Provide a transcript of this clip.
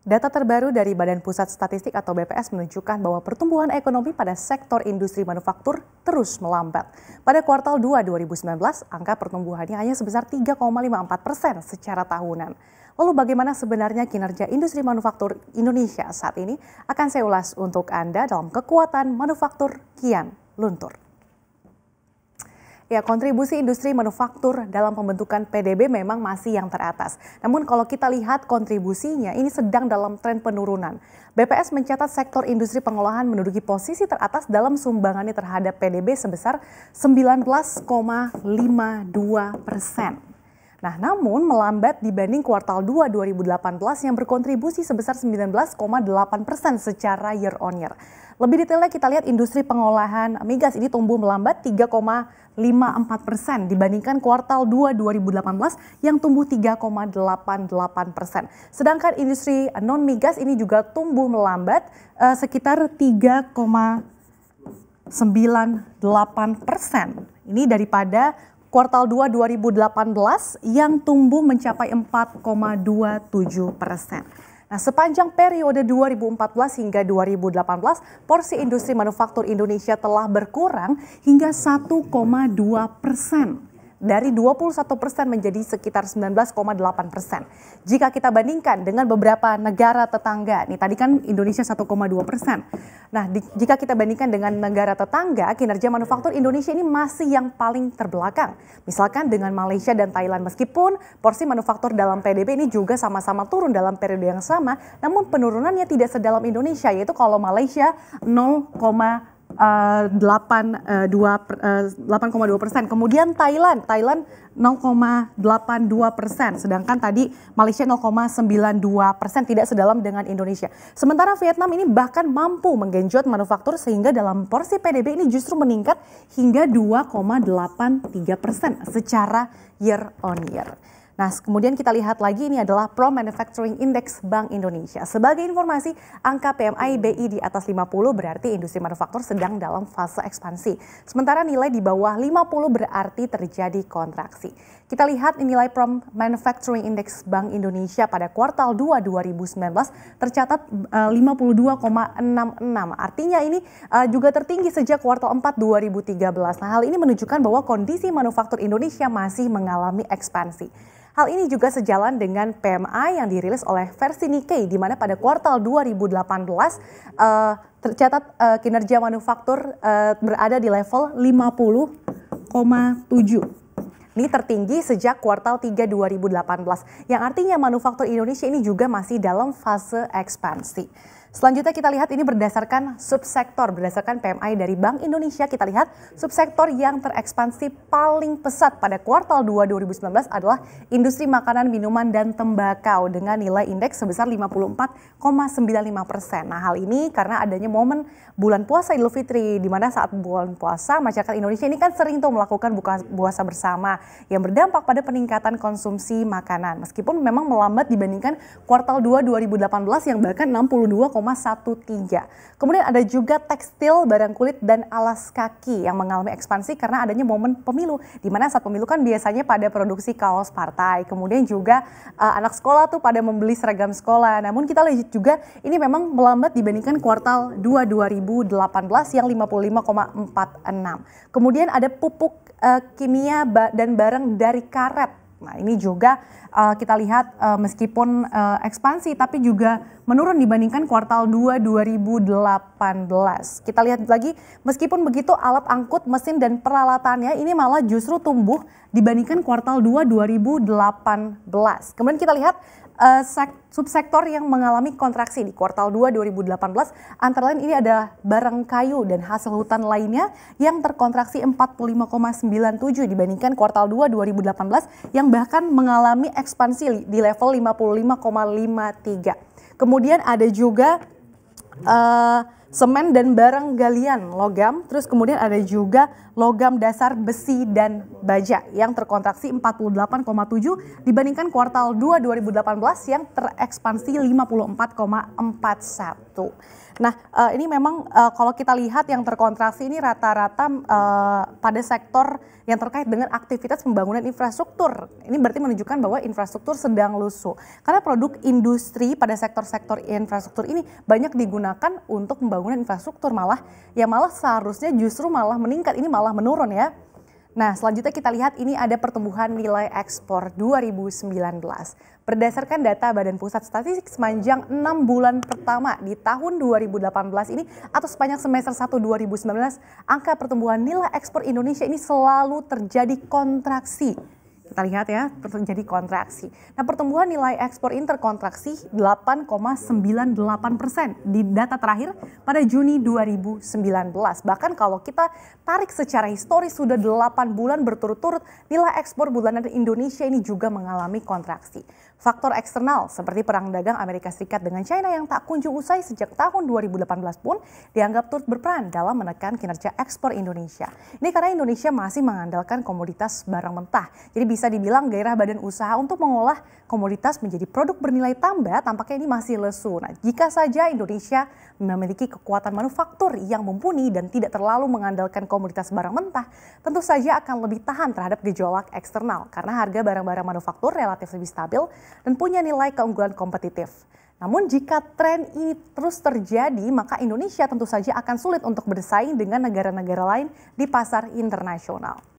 Data terbaru dari Badan Pusat Statistik atau BPS menunjukkan bahwa pertumbuhan ekonomi pada sektor industri manufaktur terus melambat. Pada kuartal 2 2019, angka pertumbuhannya hanya sebesar 3,54 persen secara tahunan. Lalu bagaimana sebenarnya kinerja industri manufaktur Indonesia saat ini? Akan saya ulas untuk Anda dalam kekuatan manufaktur kian luntur. Ya, kontribusi industri manufaktur dalam pembentukan PDB memang masih yang teratas. Namun kalau kita lihat kontribusinya ini sedang dalam tren penurunan. BPS mencatat sektor industri pengolahan menduduki posisi teratas dalam sumbangannya terhadap PDB sebesar 19,52 persen. Nah, namun melambat dibanding kuartal 2 2018 yang berkontribusi sebesar 19,8 persen secara year on year. Lebih detailnya kita lihat industri pengolahan migas ini tumbuh melambat 3,54 persen dibandingkan kuartal 2 2018 yang tumbuh 3,88 persen. Sedangkan industri non migas ini juga tumbuh melambat eh, sekitar 3,98 persen. Ini daripada kuartal 2 2018 yang tumbuh mencapai 4,27 persen. Nah, sepanjang periode 2014 hingga 2018, porsi industri manufaktur Indonesia telah berkurang hingga 1,2 persen dari 21 persen menjadi sekitar 19,8 persen. Jika kita bandingkan dengan beberapa negara tetangga, nih tadi kan Indonesia 1,2 persen. Nah, di, jika kita bandingkan dengan negara tetangga, kinerja manufaktur Indonesia ini masih yang paling terbelakang. Misalkan dengan Malaysia dan Thailand, meskipun porsi manufaktur dalam PDB ini juga sama-sama turun dalam periode yang sama, namun penurunannya tidak sedalam Indonesia, yaitu kalau Malaysia 0, 8,2 eh, eh, eh, persen. Kemudian Thailand, Thailand 0,82 persen. Sedangkan tadi Malaysia 0,92 persen tidak sedalam dengan Indonesia. Sementara Vietnam ini bahkan mampu menggenjot manufaktur sehingga dalam porsi PDB ini justru meningkat hingga 2,83 persen secara year on year. Nah, kemudian kita lihat lagi ini adalah Pro Manufacturing Index Bank Indonesia. Sebagai informasi, angka PMI BI di atas 50 berarti industri manufaktur sedang dalam fase ekspansi. Sementara nilai di bawah 50 berarti terjadi kontraksi. Kita lihat nilai Pro Manufacturing Index Bank Indonesia pada kuartal 2 2019 tercatat 52,66. Eh, Artinya ini eh, juga tertinggi sejak kuartal 4 2013. Nah, hal ini menunjukkan bahwa kondisi manufaktur Indonesia masih mengalami ekspansi. Hal ini juga sejalan dengan PMI yang dirilis oleh versi Nikkei di mana pada kuartal 2018 uh, eh, tercatat uh, kinerja manufaktur uh, berada di level 50,7 ini tertinggi sejak kuartal 3 2018 yang artinya manufaktur Indonesia ini juga masih dalam fase ekspansi. Selanjutnya kita lihat ini berdasarkan subsektor, berdasarkan PMI dari Bank Indonesia kita lihat subsektor yang terekspansi paling pesat pada kuartal 2 2019 adalah industri makanan, minuman, dan tembakau dengan nilai indeks sebesar 54,95 persen. Nah hal ini karena adanya momen bulan puasa Idul Fitri di mana saat bulan puasa masyarakat Indonesia ini kan sering tuh melakukan buka puasa bersama yang berdampak pada peningkatan konsumsi makanan. Meskipun memang melambat dibandingkan kuartal 2 2018 yang bahkan 62,13. Kemudian ada juga tekstil, barang kulit dan alas kaki yang mengalami ekspansi karena adanya momen pemilu di mana saat pemilu kan biasanya pada produksi kaos partai. Kemudian juga uh, anak sekolah tuh pada membeli seragam sekolah. Namun kita lihat juga ini memang melambat dibandingkan kuartal 2 2018 yang 55,46. Kemudian ada pupuk uh, kimia dan dan barang dari karet. Nah, ini juga uh, kita lihat uh, meskipun uh, ekspansi tapi juga menurun dibandingkan kuartal 2 2018. Kita lihat lagi meskipun begitu alat angkut, mesin dan peralatannya ini malah justru tumbuh dibandingkan kuartal 2 2018. Kemudian kita lihat uh, subsektor yang mengalami kontraksi di kuartal 2 2018 antara lain ini ada barang kayu dan hasil hutan lainnya yang terkontraksi 45,97 dibandingkan kuartal 2 2018 yang bahkan mengalami ekspansi di level 55,53. Kemudian ada juga uh, semen dan barang galian logam, terus kemudian ada juga logam dasar besi dan baja yang terkontraksi 48,7 dibandingkan kuartal 2 2018 yang terekspansi 54,41. Nah, uh, ini memang uh, kalau kita lihat yang terkontraksi ini rata-rata uh, pada sektor yang terkait dengan aktivitas pembangunan infrastruktur. Ini berarti menunjukkan bahwa infrastruktur sedang lusuh. Karena produk industri pada sektor-sektor infrastruktur ini banyak digunakan untuk pembangunan infrastruktur malah ya malah seharusnya justru malah meningkat ini malah menurun ya. Nah, selanjutnya kita lihat ini ada pertumbuhan nilai ekspor 2019. Berdasarkan data Badan Pusat Statistik sepanjang 6 bulan pertama di tahun 2018 ini atau sepanjang semester 1 2019, angka pertumbuhan nilai ekspor Indonesia ini selalu terjadi kontraksi kita lihat ya, terjadi kontraksi. Nah, pertumbuhan nilai ekspor interkontraksi 8,98 persen di data terakhir pada Juni 2019. Bahkan kalau kita tarik secara historis sudah 8 bulan berturut-turut, nilai ekspor bulanan Indonesia ini juga mengalami kontraksi. Faktor eksternal seperti perang dagang Amerika Serikat dengan China yang tak kunjung usai sejak tahun 2018 pun dianggap turut berperan dalam menekan kinerja ekspor Indonesia. Ini karena Indonesia masih mengandalkan komoditas barang mentah. Jadi bisa bisa dibilang gairah badan usaha untuk mengolah komoditas menjadi produk bernilai tambah tampaknya ini masih lesu. Nah, jika saja Indonesia memiliki kekuatan manufaktur yang mumpuni dan tidak terlalu mengandalkan komoditas barang mentah, tentu saja akan lebih tahan terhadap gejolak eksternal karena harga barang-barang manufaktur relatif lebih stabil dan punya nilai keunggulan kompetitif. Namun jika tren ini terus terjadi, maka Indonesia tentu saja akan sulit untuk bersaing dengan negara-negara lain di pasar internasional.